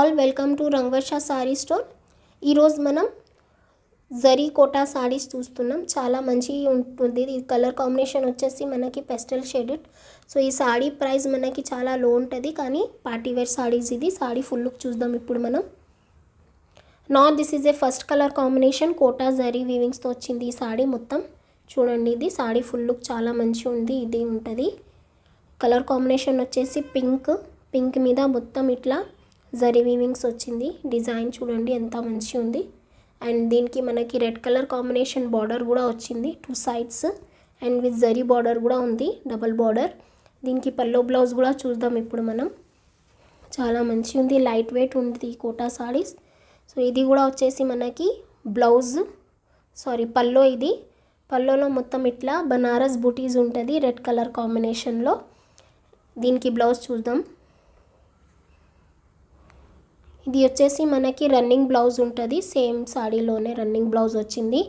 all welcome to Rangavarsha sari store ఈరోజు మనం జరీ కోటా సారీస్ చూస్తున్నాం చాలా మంచి ఉంటుంది ఈ కలర్ కాంబినేషన్ వచ్చేసి మనకి పెస్టల్ షేడెడ్ సో ఈ సాడీ ప్రైస్ మనకి చాలా లో ఉంటుంది కానీ పార్టీవేర్ సారీస్ ఇది సాడీ ఫుల్ లుక్ చూద్దాం ఇప్పుడు మనం నాట్ this is a first colour combination Kota zari వీవింగ్స్తో వచ్చింది ఈ సాడీ మొత్తం చూడండి ఇది సాడీ ఫుల్ లుక్ చాలా మంచి ఉంది ఇది ఉంటుంది కలర్ కాంబినేషన్ వచ్చేసి పింక్ పింక్ మీద మొత్తం ఇట్లా జరీ వీవింగ్స్ వచ్చింది డిజైన్ చూడండి ఎంత మంచి ఉంది అండ్ దీనికి మనకి రెడ్ కలర్ కాంబినేషన్ బార్డర్ కూడా వచ్చింది టూ సైడ్స్ అండ్ విత్ జరీ బార్డర్ కూడా ఉంది డబల్ బార్డర్ దీనికి పల్లో బ్లౌజ్ కూడా చూద్దాం ఇప్పుడు మనం చాలా మంచి ఉంది లైట్ వెయిట్ ఉంది ఈ కోటా సారీస్ సో ఇది కూడా వచ్చేసి మనకి బ్లౌజ్ సారీ పల్లో ఇది పల్లోలో మొత్తం ఇట్లా బనారస్ బుటీస్ ఉంటుంది రెడ్ కలర్ కాంబినేషన్లో దీనికి బ్లౌజ్ చూద్దాం ఇది వచ్చేసి మనకి రన్నింగ్ బ్లౌజ్ ఉంటుంది సేమ్ సాడీలోనే రన్నింగ్ బ్లౌజ్ వచ్చింది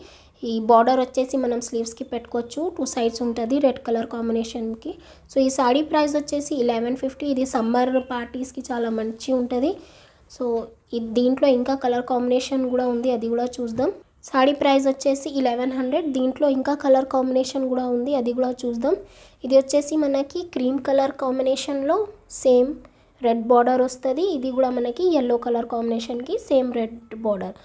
ఈ బార్డర్ వచ్చేసి మనం స్లీవ్స్కి పెట్టుకోవచ్చు టూ సైడ్స్ ఉంటుంది రెడ్ కలర్ కాంబినేషన్కి సో ఈ సాడీ ప్రైస్ వచ్చేసి ఇలెవెన్ ఫిఫ్టీ ఇది సమ్మర్ పార్టీస్కి చాలా మంచి ఉంటుంది సో దీంట్లో ఇంకా కలర్ కాంబినేషన్ కూడా ఉంది అది కూడా చూద్దాం సాడీ ప్రైస్ వచ్చేసి ఇలెవెన్ హండ్రెడ్ దీంట్లో ఇంకా కలర్ కాంబినేషన్ కూడా ఉంది అది కూడా చూద్దాం ఇది వచ్చేసి మనకి క్రీమ్ కలర్ కాంబినేషన్లో సేమ్ రెడ్ బార్డర్ వస్తుంది ఇది కూడా మనకి ఎల్లో కలర్ కాంబినేషన్కి సేమ్ రెడ్ బార్డర్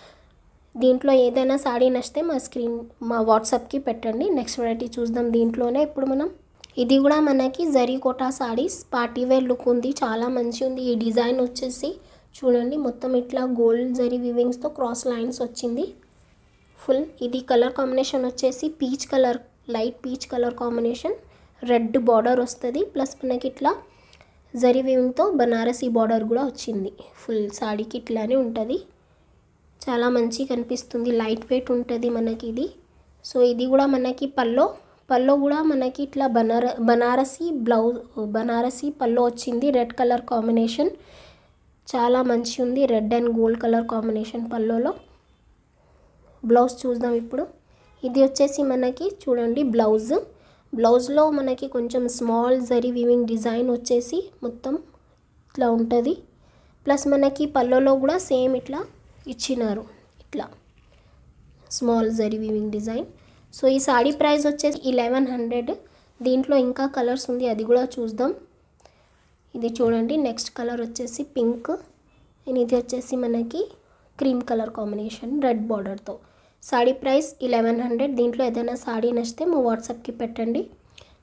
దీంట్లో ఏదైనా సాడీ నచ్చితే మా స్క్రీన్ మా వాట్సాప్కి పెట్టండి నెక్స్ట్ వెరైటీ చూద్దాం దీంట్లోనే ఇప్పుడు మనం ఇది కూడా మనకి జరీ కోటా పార్టీ పార్టీవేర్ లుక్ ఉంది చాలా మంచి ఉంది ఈ డిజైన్ వచ్చేసి చూడండి మొత్తం ఇట్లా గోల్డ్ జరీ వివింగ్స్తో క్రాస్ లైన్స్ వచ్చింది ఫుల్ ఇది కలర్ కాంబినేషన్ వచ్చేసి peach colour light peach colour combination red border వస్తుంది ప్లస్ మనకి ఇట్లా జరి వీవింగ్తో బనారసీ బార్డర్ కూడా వచ్చింది ఫుల్ సాడీకి ఇట్లానే ఉంటుంది చాలా మంచి కనిపిస్తుంది లైట్ వెయిట్ ఉంటుంది మనకి ఇది సో ఇది కూడా మనకి పల్లో పల్లో కూడా మనకి ఇట్లా బనార బనారసీ బ్లౌజ్ బనారసీ పల్లో వచ్చింది రెడ్ కలర్ కాంబినేషన్ చాలా మంచి ఉంది red and gold colour combination పల్లోలో బ్లౌజ్ చూద్దాం ఇప్పుడు ఇది వచ్చేసి మనకి చూడండి బ్లౌజ్ బ్లౌజ్లో మనకి కొంచెం స్మాల్ జరీ వీవింగ్ డిజైన్ వచ్చేసి మొత్తం ఇట్లా ఉంటుంది ప్లస్ మనకి పళ్ళలో కూడా సేమ్ ఇట్లా ఇచ్చినారు ఇట్లా స్మాల్ జరీ వీవింగ్ డిజైన్ సో ఈ సాడీ ప్రైస్ వచ్చేసి ఇలెవెన్ హండ్రెడ్ దీంట్లో ఇంకా కలర్స్ ఉంది అది కూడా చూద్దాం ఇది చూడండి నెక్స్ట్ కలర్ వచ్చేసి పింక్ ఇది వచ్చేసి మనకి క్రీమ్ కలర్ కాంబినేషన్ రెడ్ బార్డర్తో సాడీ ప్రైస్ ఇలెవెన్ హండ్రెడ్ దీంట్లో ఏదైనా సాడీ నచ్చితే మా వాట్సాప్కి పెట్టండి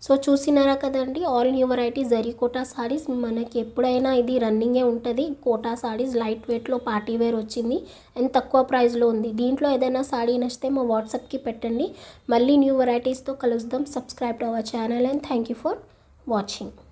సో చూసినారా కదండి ఆల్ న్యూ వెరైటీ జరీ కోటా సారీస్ మనకి ఎప్పుడైనా ఇది రన్నింగే ఉంటుంది కోటా సారీస్ లైట్ వెయిట్లో పార్టీ వేర్ వచ్చింది అండ్ తక్కువ ప్రైస్లో ఉంది దీంట్లో ఏదైనా సాడీ నచ్చితే మా వాట్సాప్కి పెట్టండి మళ్ళీ న్యూ వెరైటీస్తో కలుద్దాం subscribe to our channel and thank you for watching